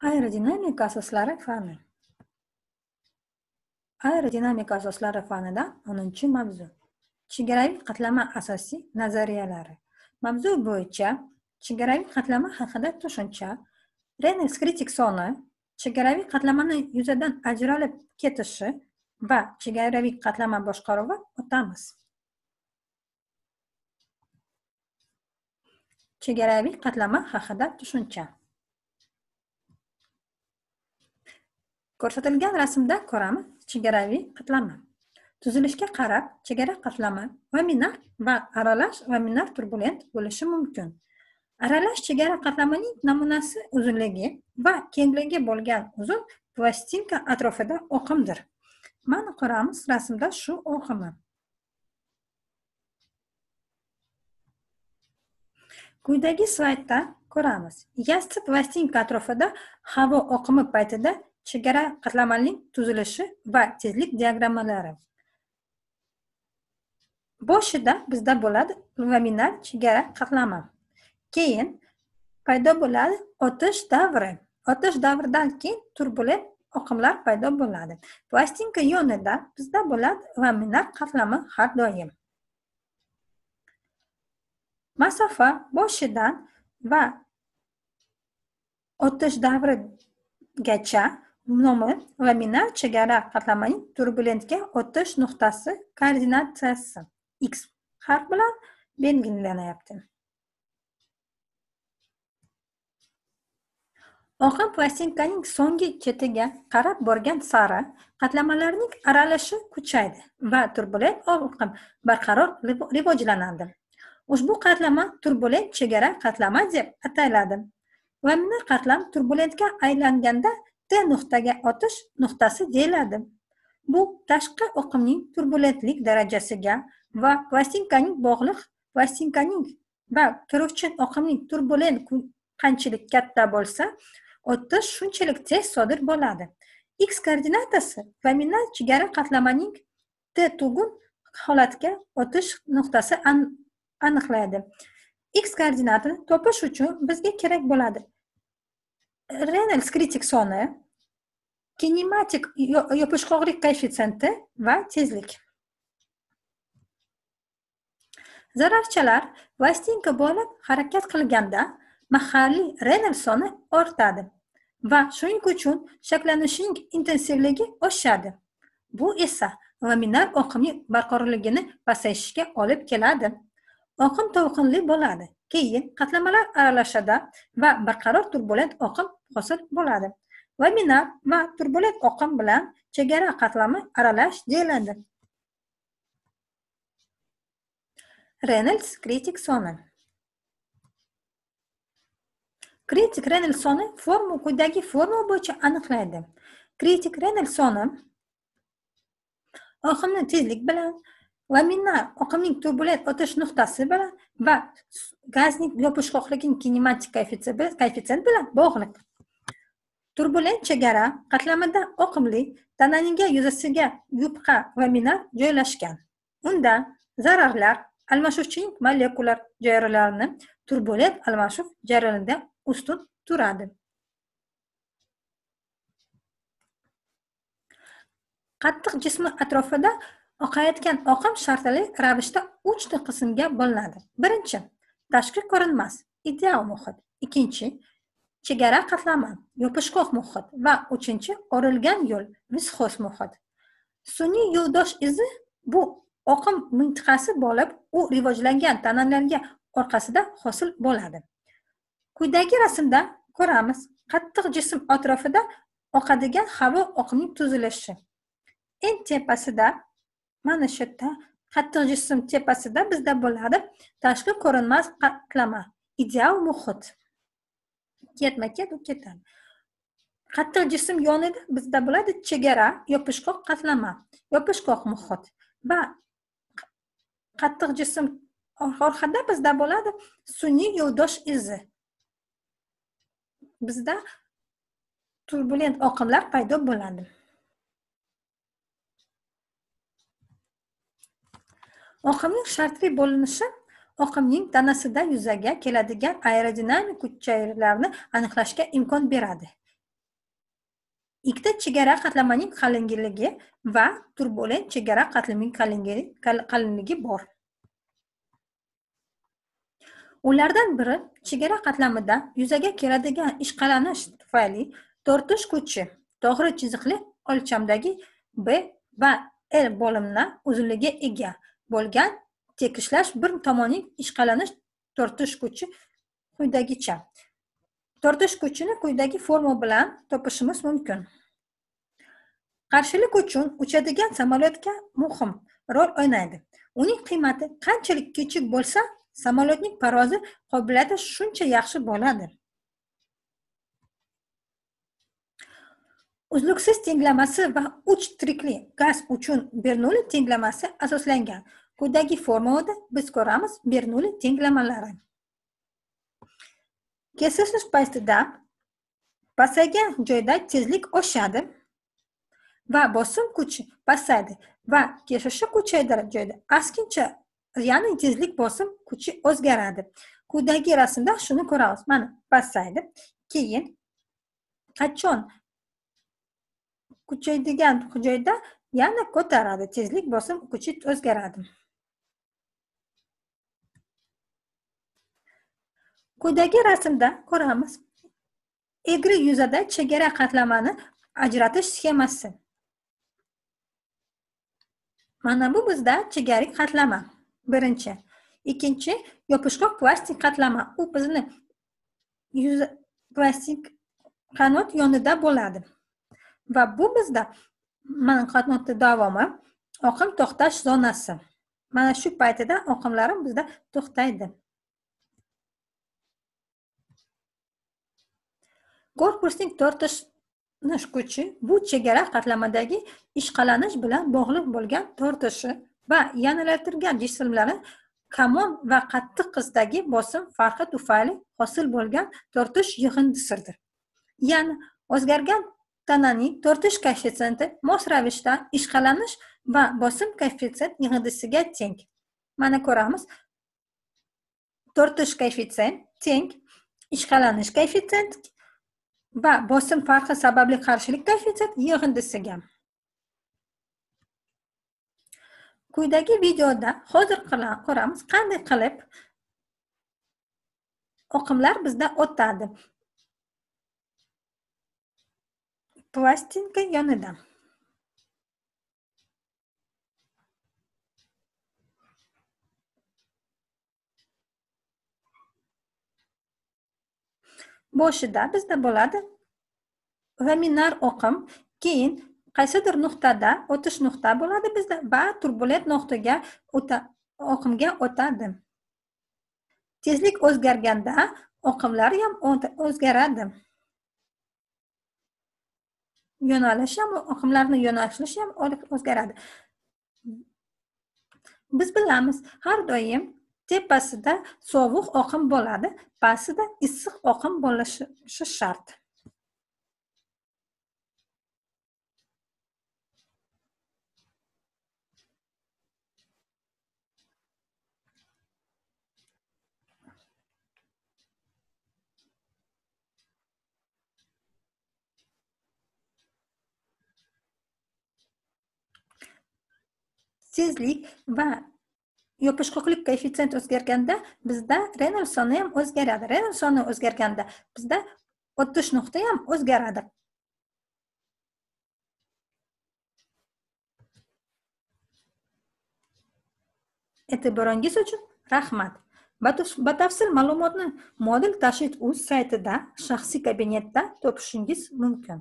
Aerodinamika asoslari fani. Aerodinamika asoslari fanidan 10-mavzu. Chegaraviy qatlama asosiy nazariyalari. Mavzu bo'yicha chegaraviy qatlama haqida tushuncha, Renels kritik soni, chegaraviy qatlamani yuzadan ajralib ketishi va chegaraviy qatlama boshqaruvi o'tamiz. Chegaraviy qatlama haqida tushuncha. ko'rsatilgan rasmda ko'ramiz chegaraviy qatlama tuzilishga qarab chegara qatlami laminar va aralash laminar turbulent bo'lishi mumkin aralash chegara qatlamining namunasi uzunligi va kengligi bo'lgan uzun plastinka atrofida oqimdir mana ko'ramiz rasmda shu oqimi quyidagi slaydda ko'ramiz yassi plastinka atrofida havo oqimi paytida chegara qatlamaning tuzilishi va tezlik diagrammalari boshida bizda bo'ladi laminar chegara qatlami keyin paydo bo'ladi o'tish davri o'tish davridan keyin turbulent oqimlar paydo bo'ladi plastinka yonida bizda bo'ladi laminar qatlami har doim masofa boshidan va o'tish davrigacha nomi va minar chegara qatlamaning turbulentga o'tish nuqtasi koordinatsiyasi x harf bilan belgilanyapti oqim plastinkaning so'nggi chetiga qarab borgan sari qatlamalarning aralashi kuchaydi va turbulent oqim barqaror rivojlanadi ushbu qatlama turbulent chegara qatlama deb ataladi va mina qatlam turbulentga aylanganda bitta nuqtaga otish nuqtasi deyiladi bu tashqi oqimning turbulentlik darajasiga va plastinkaning bog'liq plastinkaning va kiruvchi oqimning turbulent qanchalik katta bo'lsa o'tish shunchalik tez sodir bo'ladi x koordinatasi laminal chegara qatlamaning t tugun holatga o'tish nuqtasi aniqlaydi x koordinatini topish uchun bizga kerak bo'ladi Reynolds kritik soni kinematik yopishqoqlik koeffitsenti va tezlik zararchalar plastinka bo'lib harakat qilganda mahalliy Reynolds soni ortadi va shuning uchun shaklanishining intensivligi oshadi bu esa laminar oqimning barqarorligini pasayishiga olib keladi oqim to'lqinli bo'ladi keyin qatlamalar aralashadi va barqaror turbulent oqim hosil bo'ladi laminar va turbulent oqim bilan chegara qatlami aralash deyiladi renels kritik soni kritik renel soni forma quyidagi formula bo'yicha aniqlaydi kritik renel soni oqimni tezlik bilan laminar oqimning turbulent o'tish nuqtasi bilan va gazning yopishqoqligining kinematik koeffitsient bilan bog'liq turbulent chegara qatlamida oqimli tananinga yuzasiga yupqa laminar joylashgan unda zararlar almashuvchining molekulyar jarayonlarini turbulent almashuv jarayonida ustun turadi qattiq jismi atrofida oqayotgan oqim shartli ravishda uchta qismga bo'linadi birinchi tashqi ko'rinmas ideal muhit ikkinchi chegara qatlami yopishqoq muhit va uchinchi o'rilgan yo'l vishos muhit sun'iy yo'ldosh izi bu oqim mintaqasi bo'lib u rivojlangan tanalarga orqasida hosil bo'ladi quyidagi rasmda ko'ramiz qattiq jism atrofida oqadigan havo oqimining tuzilishi eng tepasida mana shu yerda qattiq jism tepasida bizda bo'ladi tashqi ko'rinmas qatlama ideal muhit ketma ket u ketadi qattiq jism yonida bizda bo'ladi chegara yopishqoq qatlama yopishqoq muhit va qattiq jism orqada bizda bo'ladi sun'iy yo'ldosh izi bizda turbulent oqimlar paydo bo'ladi oqimning shartli bo'linishi oqimning tanasida yuzaga keladigan aerodinamik kuchaylarni aniqlashga imkon beradi ikkita chegara qatlamaning qalinligi va turbulent chegara qatlamining qalinligi bor ulardan biri chegara qatlamida yuzaga keladigan ishqalanish tufayli tortish kuchi to'g'ri chiziqli o'lchamdagi b va l bo'limlar uzunligiga ega bo'lgan tekislash bir tomoning ishqalanish tortish kuchi quyidagicha tortish kuchini quyidagi forma bilan topishimiz mumkin qarshilik uchun uchadigan samolyotga muhim rol o'ynaydi uning qiymati qanchalik kichik bo'lsa samolyotning parvozi qobiliyati shuncha yaxshi bo'ladi uzluksiz tenglamasi va uch trikli gaz uchun bernuli tenglamasi asoslangan quyidagi formulada biz ko'ramiz bernuli tenglamalari kesishish paytida pasaygan joyda tezlik oshadi va bosim kuchi pasaydi va kesishi kuchaydir joyda askincha ya'ni tezlik bosim kuchi o'zgaradi quyidagi rasmda shuni ko'ramiz mana pasaydi keyin qachon kuchaydigan joyda yana ko'taradi tezlik bosim kuchi o'zgaradi quyidagi rasmda ko'ramiz egri yuzada chegara qatlamani ajratish sxemasi mana bu bizda chegara qatlama birinchi ikkinchi yopishqoq plastik qatlama u bizni yuz plastik qanot yonida bo'ladi va bu bizda manqatnoti davomi oqim to'xtash zonasi mana shu paytida oqimlarim bizda to'xtaydi korpusning tortish kuchi bu chegara qatlamadagi ishqalanish bilan bog'liq bo'lgan tortishi va yanalatirgan jismlari kamon va qattiq qizdagi bosim farqi tufayli hosil bo'lgan tortish yig'indisidir ya'ni o'zgargan tananing tortish koeffitsienti mos ravishda ishqalanish va bosim koeffitsient yig'indisiga teng mana ko'ramiz tortish koeffitsient teng ishqalanish koeffitsient va bosim farqi sababli qarshilik koeffitsient yig'indisiga quyidagi videoda hozir ko'ramiz qanday qilib oqimlar bizda o'tadi Plastinka yonida. Boshida bizda bo'ladi laminar oqim, keyin qaysidir nuqtada o'tish nuqta bo'ladi bizda va turbulent nuqtaga o'ta oqimga o'tadi. Tezlik o'zgarganda oqimlar ham o'zgaradi. yo'nalishi ham oqimlarni yo'nalishi ham o'zgaradi biz bilamiz har doim tepasida sovuq oqim bo'ladi pastida issiq oqim bo'lishi shart tezlik va yopishqoqlik koeffitsiyent o'zgarganda bizda renal soni ham o'zgaradi renal soni o'zgarganda bizda o'tish nuqta ham o'zgaradi e'tiboringiz uchun rahmat batafsil ma'lumotni model tashid uz saytida shaxsiy kabinetda topishingiz mumkin